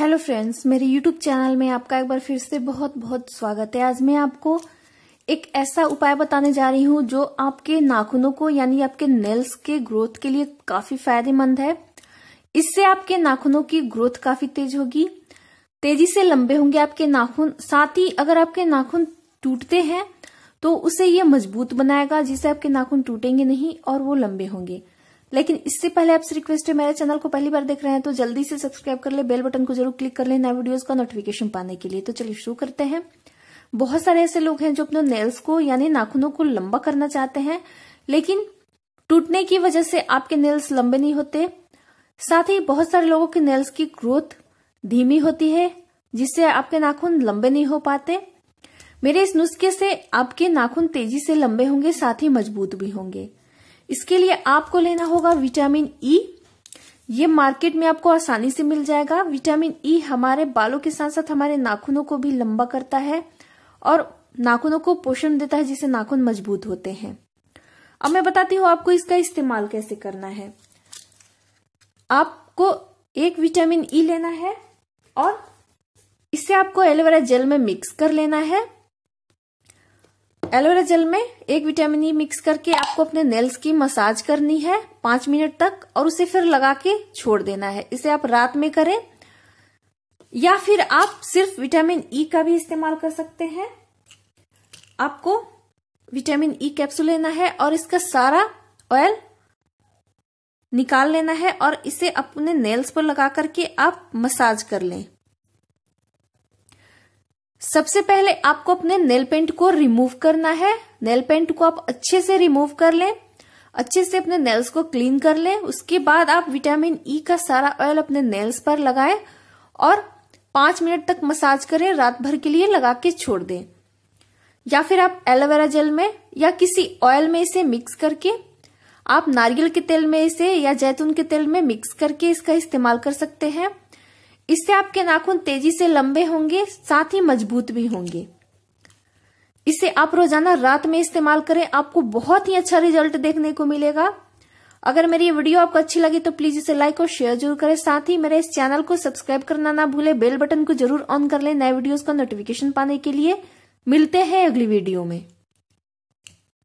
Hello friends मेरे YouTube channel में आपका एक बार फिर से बहुत बहुत स्वागत है आज मैं आपको एक ऐसा उपाय बताने जा रही हूं जो आपके नाखूनों को यानी आपके नेल्स के ग्रोथ के लिए काफी फायदेमंद है इससे आपके नाखूनों की ग्रोथ काफी तेज होगी तेजी से लंबे होंगे आपके नाखून साथ ही अगर आपके नाखून टूटते हैं तो उसे ये मजबूत बनाएगा जिससे आपके नाखून टूटेंगे नहीं और वो लंबे होंगे लेकिन इससे पहले आपसे रिक्वेस्ट है मेरे चैनल को पहली बार देख रहे हैं तो जल्दी से सब्सक्राइब कर ले बेल बटन को जरूर क्लिक कर ले नए वीडियोज का नोटिफिकेशन पाने के लिए तो चलिए शुरू करते हैं बहुत सारे ऐसे लोग हैं जो अपने नेल्स को यानी नाखूनों को लंबा करना चाहते हैं लेकिन टूटने की वजह से आपके नेल्स लंबे नहीं होते साथ ही बहुत सारे लोगों के नेल्स की ग्रोथ धीमी होती है जिससे आपके नाखून लंबे नहीं हो पाते मेरे इस नुस्खे से आपके नाखून तेजी से लंबे होंगे साथ ही मजबूत भी होंगे इसके लिए आपको लेना होगा विटामिन ई e. ये मार्केट में आपको आसानी से मिल जाएगा विटामिन ई e हमारे बालों के साथ साथ हमारे नाखूनों को भी लंबा करता है और नाखूनों को पोषण देता है जिससे नाखून मजबूत होते हैं अब मैं बताती हूँ आपको इसका इस्तेमाल कैसे करना है आपको एक विटामिन ई e लेना है और इसे आपको एलोवेरा जेल में मिक्स कर लेना है एलोवेरा जेल में एक विटामिन ई मिक्स करके आपको अपने नेल्स की मसाज करनी है पांच मिनट तक और उसे फिर लगा के छोड़ देना है इसे आप रात में करें या फिर आप सिर्फ विटामिन ई का भी इस्तेमाल कर सकते हैं आपको विटामिन ई कैप्सूल लेना है और इसका सारा ऑयल निकाल लेना है और इसे अपने नेल्स पर लगा करके आप मसाज कर लें सबसे पहले आपको अपने नेल पेंट को रिमूव करना है नेल पेंट को आप अच्छे से रिमूव कर लें अच्छे से अपने नेल्स को क्लीन कर लें उसके बाद आप विटामिन ई e का सारा ऑयल अपने नेल्स पर लगाएं और पांच मिनट तक मसाज करें रात भर के लिए लगा के छोड़ दें या फिर आप एलोवेरा जेल में या किसी ऑयल में इसे मिक्स करके आप नारियल के तेल में इसे या जैतून के तेल में मिक्स करके इसका इस्तेमाल कर सकते हैं इससे आपके नाखून तेजी से लंबे होंगे साथ ही मजबूत भी होंगे इसे आप रोजाना रात में इस्तेमाल करें आपको बहुत ही अच्छा रिजल्ट देखने को मिलेगा अगर मेरी ये वीडियो आपको अच्छी लगी तो प्लीज इसे लाइक और शेयर जरूर करें साथ ही मेरे इस चैनल को सब्सक्राइब करना ना भूले बेल बटन को जरूर ऑन कर लें नए वीडियोस का नोटिफिकेशन पाने के लिए मिलते हैं अगली वीडियो में